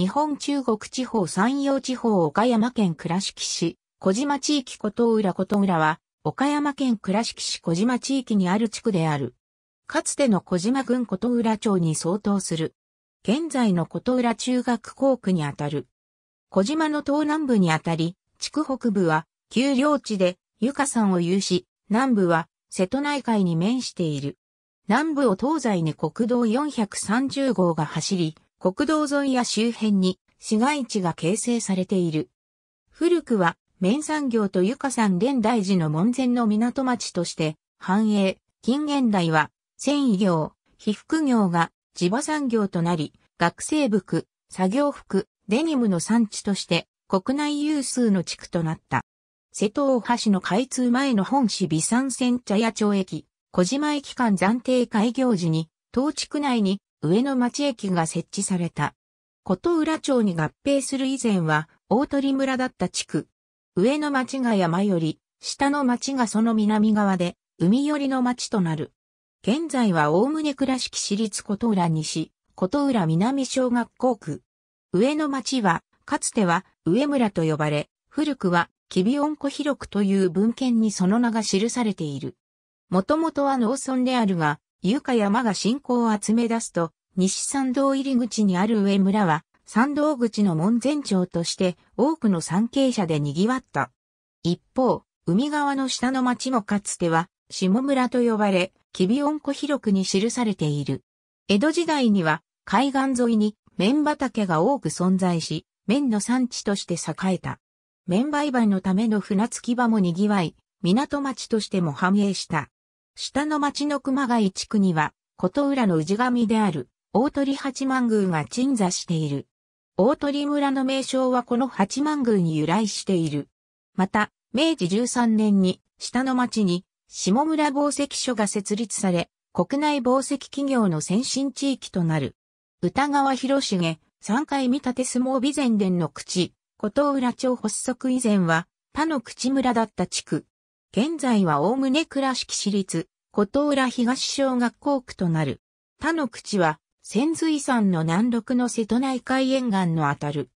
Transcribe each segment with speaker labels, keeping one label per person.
Speaker 1: 日本中国地方山陽地方岡山県倉敷市、小島地域琴浦琴浦は、岡山県倉敷市小島地域にある地区である。かつての小島郡琴浦町に相当する。現在の琴浦中学校区にあたる。小島の東南部にあたり、地区北部は、丘陵地で、床山を有し、南部は、瀬戸内海に面している。南部を東西に国道430号が走り、国道沿いや周辺に市街地が形成されている。古くは、綿産業と床産連大寺の門前の港町として、繁栄、近現代は、繊維業、被服業が地場産業となり、学生服、作業服、デニムの産地として、国内有数の地区となった。瀬戸大橋の開通前の本市美山線茶屋町駅、小島駅間暫定開業時に、当地区内に上野町駅が設置された。琴浦町に合併する以前は、大鳥村だった地区。上野町が山より、下の町がその南側で、海寄りの町となる。現在はおおむね倉敷市立琴浦西、琴浦南小学校区。上野町は、かつては上村と呼ばれ、古くはキび温湖広くという文献にその名が記されている。もともとは農村であるが、ゆか山が信仰を集め出すと、西参道入り口にある上村は、参道口の門前町として多くの参詣者で賑わった。一方、海側の下の町もかつては、下村と呼ばれ、きび温湖広くに記されている。江戸時代には、海岸沿いに綿畑が多く存在し、綿の産地として栄えた。綿売買のための船着き場も賑わい、港町としても繁栄した。下の町の熊谷地区には、琴浦の氏神である、大鳥八幡宮が鎮座している。大鳥村の名称はこの八幡宮に由来している。また、明治13年に、下の町に、下村紡績所が設立され、国内紡績企業の先進地域となる。歌川広重、三回見立て相撲備前伝の口、琴浦町発足以前は、他の口村だった地区、現在はおおむね倉敷市立、琴浦東小学校区となる。他の口は、潜水山の南麓の瀬戸内海沿岸のあたる。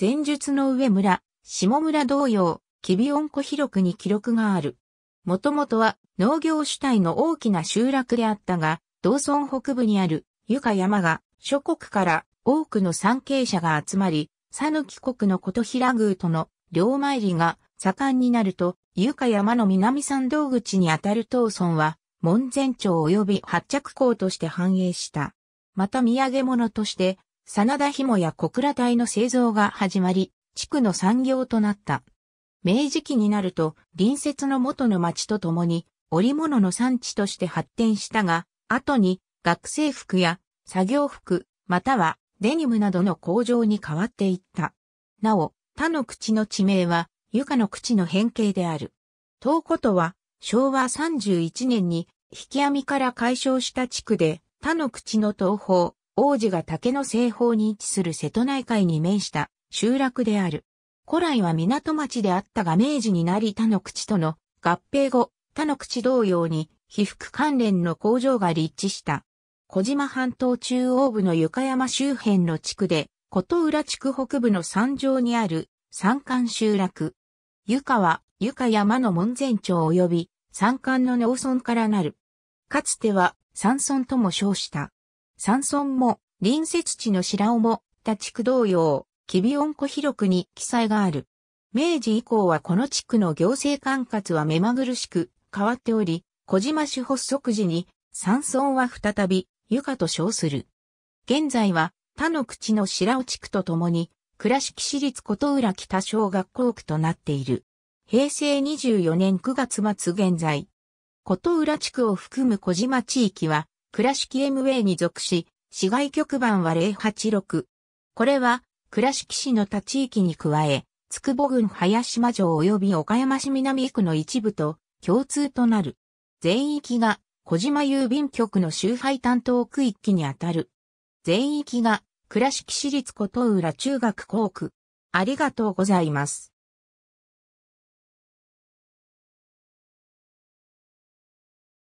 Speaker 1: 前述の上村、下村同様、キビオン湖広くに記録がある。もともとは農業主体の大きな集落であったが、道村北部にある床山が諸国から多くの参詣者が集まり、讃岐国の琴平宮との両参りが盛んになると、ゆか山の南山道口にあたる東村は、門前町及び発着港として繁栄した。また土産物として、真田紐や小倉台の製造が始まり、地区の産業となった。明治期になると、隣接の元の町とともに、織物の産地として発展したが、後に学生服や作業服、またはデニムなどの工場に変わっていった。なお、他の口の地名は、床の口の変形である。東古とは昭和31年に引き網から解消した地区で他の口の東方、王子が竹の西方に位置する瀬戸内海に面した集落である。古来は港町であったが明治になり他の口との合併後、他の口同様に被服関連の工場が立地した。小島半島中央部の床山周辺の地区で、琴浦地区北部の山上にある山間集落、湯川、湯川山の門前町及び山間の農村からなる。かつては山村とも称した。山村も隣接地の白尾も、他地区同様、キビオン湖広くに記載がある。明治以降はこの地区の行政管轄は目まぐるしく変わっており、小島市発足時に山村は再び湯川と称する。現在は他の口の白尾地区とともに倉敷市立琴浦北小学校区となっている。平成24年9月末現在。琴浦地区を含む小島地域は、倉敷 MA に属し、市外局番は086。これは、倉敷市の他地域に加え、つくぼ郡林間城及び岡山市南区の一部と共通となる。全域が小島郵便局の周配担当区域にあたる。全域が倉敷市立琴浦中学校区。ありがとうございます。